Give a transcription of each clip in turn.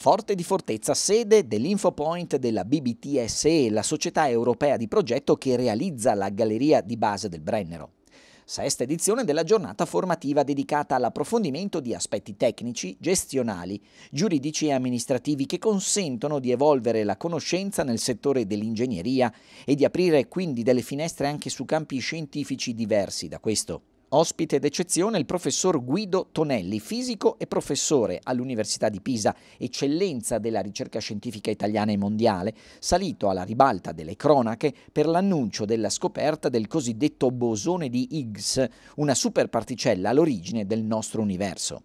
Forte di Fortezza, sede dell'Infopoint della BBTSE, la società europea di progetto che realizza la galleria di base del Brennero. Sesta edizione della giornata formativa dedicata all'approfondimento di aspetti tecnici, gestionali, giuridici e amministrativi che consentono di evolvere la conoscenza nel settore dell'ingegneria e di aprire quindi delle finestre anche su campi scientifici diversi da questo. Ospite d'eccezione il professor Guido Tonelli, fisico e professore all'Università di Pisa, eccellenza della ricerca scientifica italiana e mondiale, salito alla ribalta delle cronache per l'annuncio della scoperta del cosiddetto bosone di Higgs, una superparticella all'origine del nostro universo.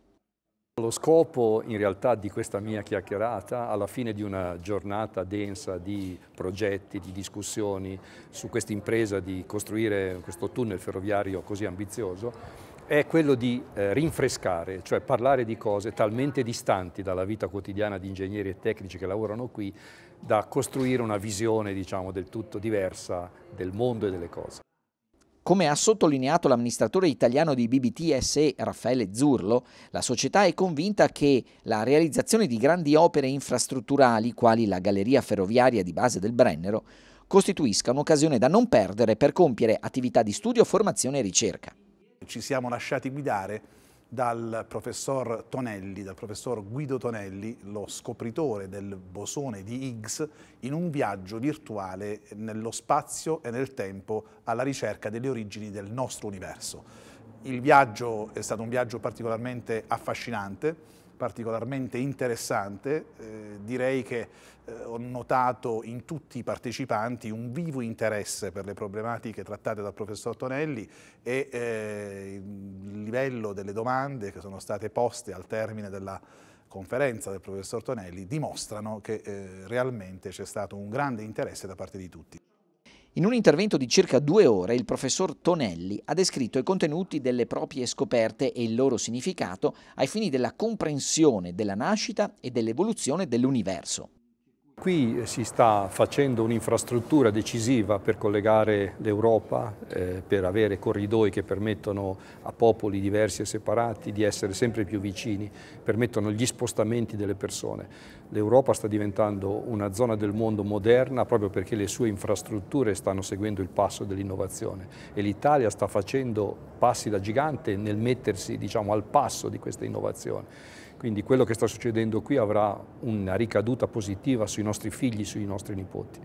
Lo scopo in realtà di questa mia chiacchierata, alla fine di una giornata densa di progetti, di discussioni su questa impresa di costruire questo tunnel ferroviario così ambizioso, è quello di eh, rinfrescare, cioè parlare di cose talmente distanti dalla vita quotidiana di ingegneri e tecnici che lavorano qui, da costruire una visione diciamo, del tutto diversa del mondo e delle cose. Come ha sottolineato l'amministratore italiano di BBTSE Raffaele Zurlo, la società è convinta che la realizzazione di grandi opere infrastrutturali, quali la galleria ferroviaria di base del Brennero, costituisca un'occasione da non perdere per compiere attività di studio, formazione e ricerca. Ci siamo lasciati guidare dal professor Tonelli, dal professor Guido Tonelli, lo scopritore del bosone di Higgs, in un viaggio virtuale nello spazio e nel tempo alla ricerca delle origini del nostro universo. Il viaggio è stato un viaggio particolarmente affascinante, particolarmente interessante, eh, direi che eh, ho notato in tutti i partecipanti un vivo interesse per le problematiche trattate dal professor Tonelli e eh, il livello delle domande che sono state poste al termine della conferenza del professor Tonelli dimostrano che eh, realmente c'è stato un grande interesse da parte di tutti. In un intervento di circa due ore il professor Tonelli ha descritto i contenuti delle proprie scoperte e il loro significato ai fini della comprensione della nascita e dell'evoluzione dell'universo. Qui si sta facendo un'infrastruttura decisiva per collegare l'Europa, eh, per avere corridoi che permettono a popoli diversi e separati di essere sempre più vicini, permettono gli spostamenti delle persone. L'Europa sta diventando una zona del mondo moderna proprio perché le sue infrastrutture stanno seguendo il passo dell'innovazione e l'Italia sta facendo passi da gigante nel mettersi diciamo, al passo di questa innovazione. Quindi quello che sta succedendo qui avrà una ricaduta positiva sui nostri figli, sui nostri nipoti.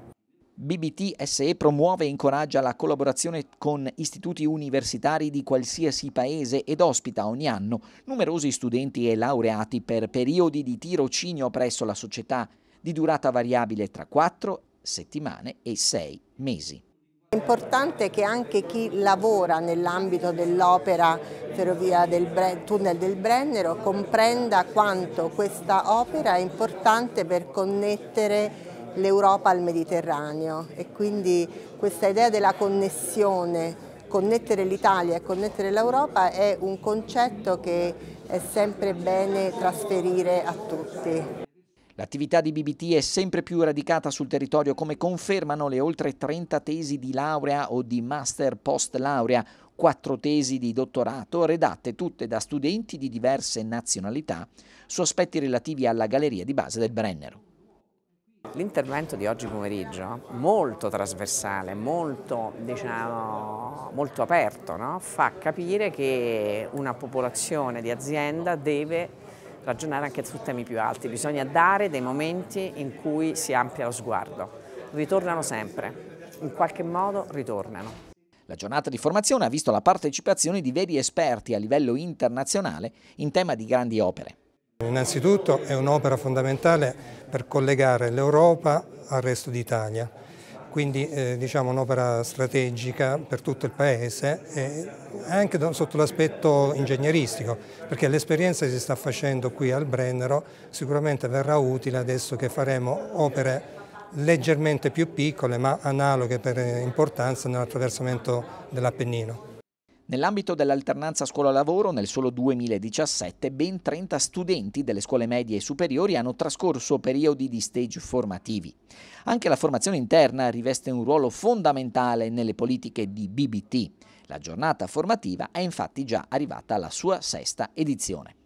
BBT SE promuove e incoraggia la collaborazione con istituti universitari di qualsiasi paese ed ospita ogni anno numerosi studenti e laureati per periodi di tirocinio presso la società di durata variabile tra 4 settimane e 6 mesi. È importante che anche chi lavora nell'ambito dell'opera ferrovia del Bre tunnel del Brennero comprenda quanto questa opera è importante per connettere l'Europa al Mediterraneo e quindi questa idea della connessione, connettere l'Italia e connettere l'Europa è un concetto che è sempre bene trasferire a tutti. L'attività di BBT è sempre più radicata sul territorio come confermano le oltre 30 tesi di laurea o di master post laurea, quattro tesi di dottorato redatte tutte da studenti di diverse nazionalità su aspetti relativi alla galleria di base del Brennero. L'intervento di oggi pomeriggio, molto trasversale, molto, diciamo, molto aperto, no? fa capire che una popolazione di azienda deve ragionare anche su temi più alti, bisogna dare dei momenti in cui si amplia lo sguardo. Ritornano sempre, in qualche modo ritornano. La giornata di formazione ha visto la partecipazione di veri esperti a livello internazionale in tema di grandi opere. Innanzitutto è un'opera fondamentale per collegare l'Europa al resto d'Italia quindi eh, diciamo un'opera strategica per tutto il Paese, eh, anche sotto l'aspetto ingegneristico, perché l'esperienza che si sta facendo qui al Brennero sicuramente verrà utile adesso che faremo opere leggermente più piccole ma analoghe per eh, importanza nell'attraversamento dell'Appennino. Nell'ambito dell'alternanza scuola-lavoro, nel solo 2017, ben 30 studenti delle scuole medie e superiori hanno trascorso periodi di stage formativi. Anche la formazione interna riveste un ruolo fondamentale nelle politiche di BBT. La giornata formativa è infatti già arrivata alla sua sesta edizione.